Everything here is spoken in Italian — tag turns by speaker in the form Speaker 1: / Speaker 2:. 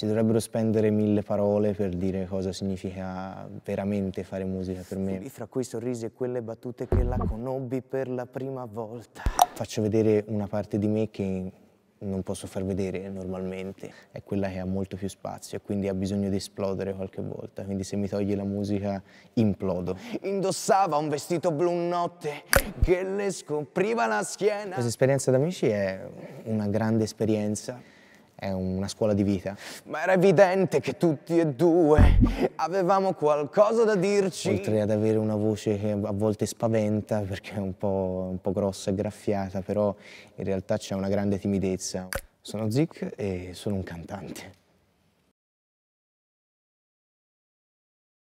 Speaker 1: si dovrebbero spendere mille parole per dire cosa significa veramente fare musica per me. Fra quei sorrisi e quelle battute che la conobbi per la prima volta. Faccio vedere una parte di me che non posso far vedere normalmente, è quella che ha molto più spazio e quindi ha bisogno di esplodere qualche volta, quindi se mi togli la musica implodo. Indossava un vestito blu notte che le scopriva la schiena. Questa esperienza d'amici è una grande esperienza è una scuola di vita. Ma era evidente che tutti e due avevamo qualcosa da dirci. Oltre ad avere una voce che a volte spaventa perché è un po', un po grossa e graffiata, però in realtà c'è una grande timidezza. Sono Zic e sono un cantante.